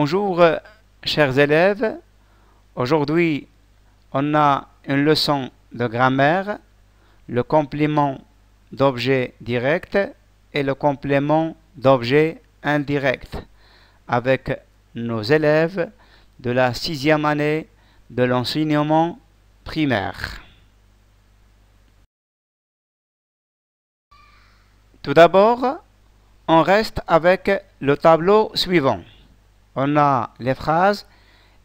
Bonjour, euh, chers élèves. Aujourd'hui, on a une leçon de grammaire, le complément d'objet direct et le complément d'objet indirect avec nos élèves de la sixième année de l'enseignement primaire. Tout d'abord, on reste avec le tableau suivant on a les phrases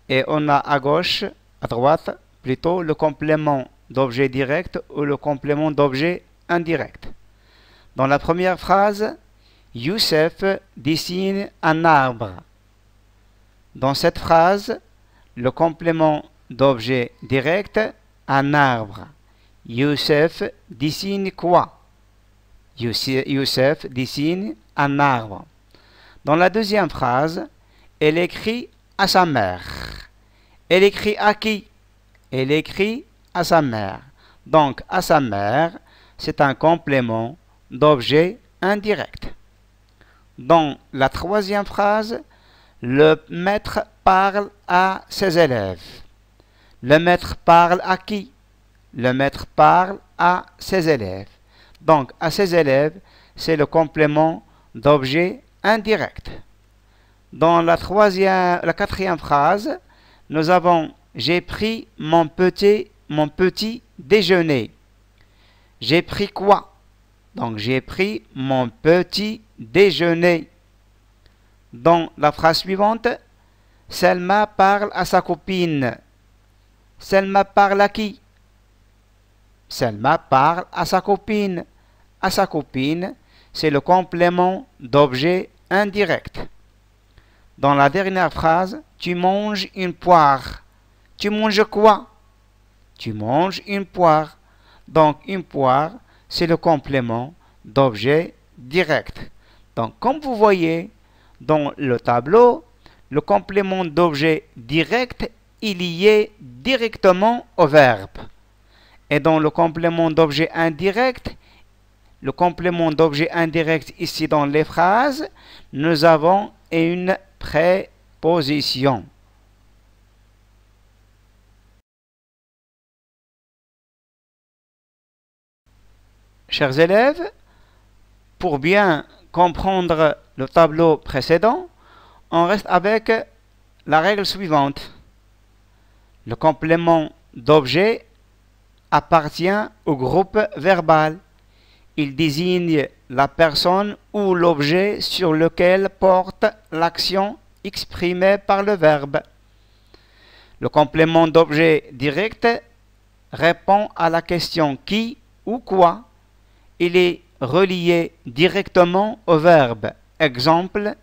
et on a à gauche, à droite, plutôt le complément d'objet direct ou le complément d'objet indirect. Dans la première phrase, Youssef dessine un arbre. Dans cette phrase, le complément d'objet direct, un arbre. Youssef dessine quoi Youssef dessine un arbre. Dans la deuxième phrase, elle écrit à sa mère. Elle écrit à qui Elle écrit à sa mère. Donc, à sa mère, c'est un complément d'objet indirect. Dans la troisième phrase, le maître parle à ses élèves. Le maître parle à qui Le maître parle à ses élèves. Donc, à ses élèves, c'est le complément d'objet indirect. Dans la, troisième, la quatrième phrase, nous avons J'ai pris mon petit, mon petit déjeuner. J'ai pris quoi Donc j'ai pris mon petit déjeuner. Dans la phrase suivante, Selma parle à sa copine. Selma parle à qui Selma parle à sa copine. À sa copine, c'est le complément d'objet indirect. Dans la dernière phrase, tu manges une poire. Tu manges quoi Tu manges une poire. Donc une poire, c'est le complément d'objet direct. Donc comme vous voyez dans le tableau, le complément d'objet direct il est lié directement au verbe. Et dans le complément d'objet indirect, le complément d'objet indirect ici dans les phrases, nous avons une préposition. Chers élèves, pour bien comprendre le tableau précédent, on reste avec la règle suivante. Le complément d'objet appartient au groupe verbal. Il désigne la personne ou l'objet sur lequel porte l'action exprimée par le verbe. Le complément d'objet direct répond à la question qui ou quoi. Il est relié directement au verbe. Exemple,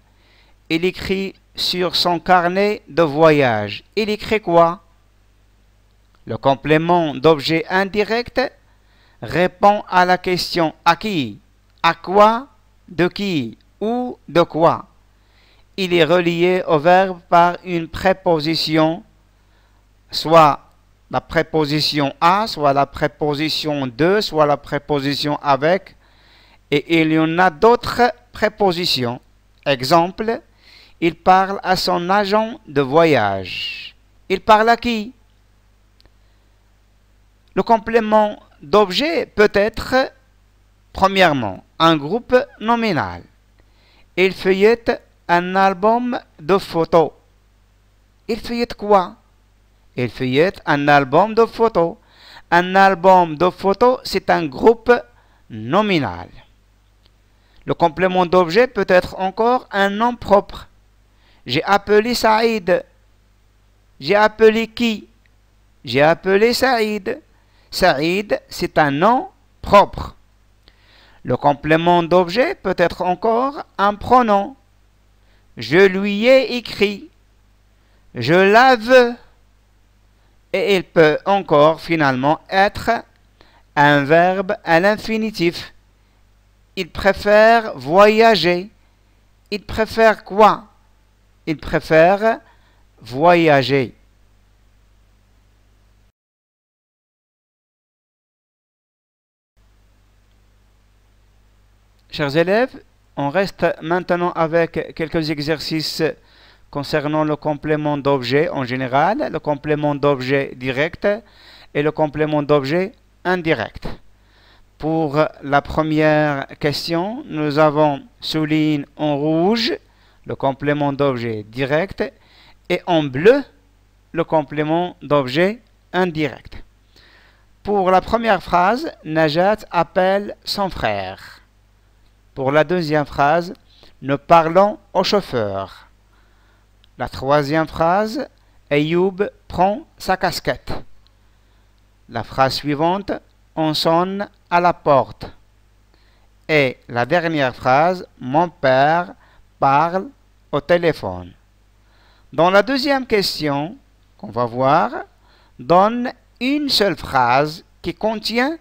il écrit sur son carnet de voyage. Il écrit quoi Le complément d'objet indirect répond à la question à qui à quoi, de qui, ou de quoi. Il est relié au verbe par une préposition, soit la préposition à, soit la préposition de, soit la préposition avec. Et il y en a d'autres prépositions. Exemple, il parle à son agent de voyage. Il parle à qui Le complément d'objet peut être Premièrement, un groupe nominal. Il feuillette un album de photos. Il feuillette quoi Il feuillette un album de photos. Un album de photos, c'est un groupe nominal. Le complément d'objet peut être encore un nom propre. J'ai appelé Saïd. J'ai appelé qui J'ai appelé Saïd. Saïd, c'est un nom propre. Le complément d'objet peut être encore un pronom. Je lui ai écrit. Je la veux. Et il peut encore finalement être un verbe à l'infinitif. Il préfère voyager. Il préfère quoi Il préfère voyager. Chers élèves, on reste maintenant avec quelques exercices concernant le complément d'objet en général, le complément d'objet direct et le complément d'objet indirect. Pour la première question, nous avons souligne en rouge le complément d'objet direct et en bleu le complément d'objet indirect. Pour la première phrase, Najat appelle son frère. Pour la deuxième phrase, nous parlons au chauffeur. La troisième phrase, Ayoub prend sa casquette. La phrase suivante, on sonne à la porte. Et la dernière phrase, mon père parle au téléphone. Dans la deuxième question, qu'on va voir, donne une seule phrase qui contient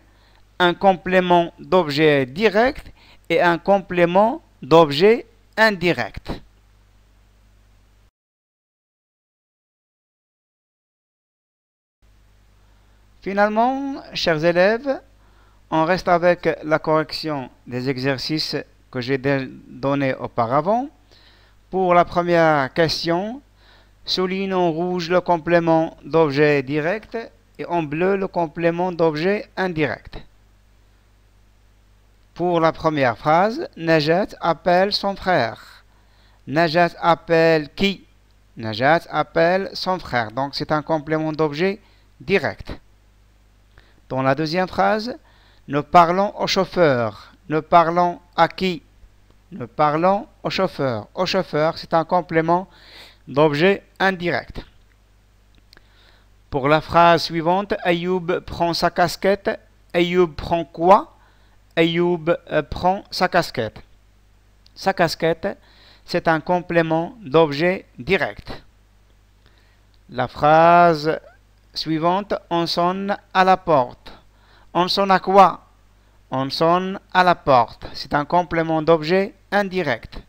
un complément d'objet direct et un complément d'objet indirect. Finalement, chers élèves, on reste avec la correction des exercices que j'ai donnés auparavant. Pour la première question, souligne en rouge le complément d'objet direct et en bleu le complément d'objet indirect. Pour la première phrase, Najat appelle son frère. Najat appelle qui Najat appelle son frère. Donc c'est un complément d'objet direct. Dans la deuxième phrase, nous parlons au chauffeur. Nous parlons à qui Nous parlons au chauffeur. Au chauffeur, c'est un complément d'objet indirect. Pour la phrase suivante, Ayoub prend sa casquette. Ayoub prend quoi Ayoub euh, prend sa casquette. Sa casquette, c'est un complément d'objet direct. La phrase suivante, on sonne à la porte. On sonne à quoi On sonne à la porte. C'est un complément d'objet indirect.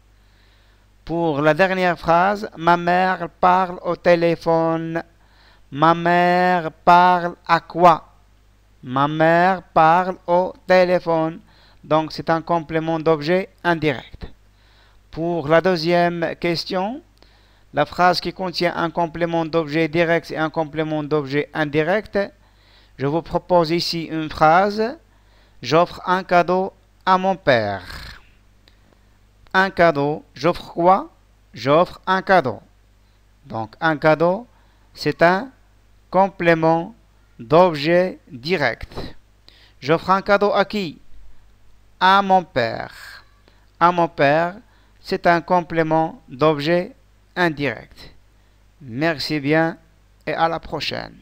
Pour la dernière phrase, ma mère parle au téléphone. Ma mère parle à quoi Ma mère parle au téléphone. Donc c'est un complément d'objet indirect. Pour la deuxième question, la phrase qui contient un complément d'objet direct et un complément d'objet indirect, je vous propose ici une phrase. J'offre un cadeau à mon père. Un cadeau, j'offre quoi J'offre un cadeau. Donc un cadeau, c'est un complément d'objet direct. ferai un cadeau à qui À mon père. À mon père, c'est un complément d'objet indirect. Merci bien et à la prochaine.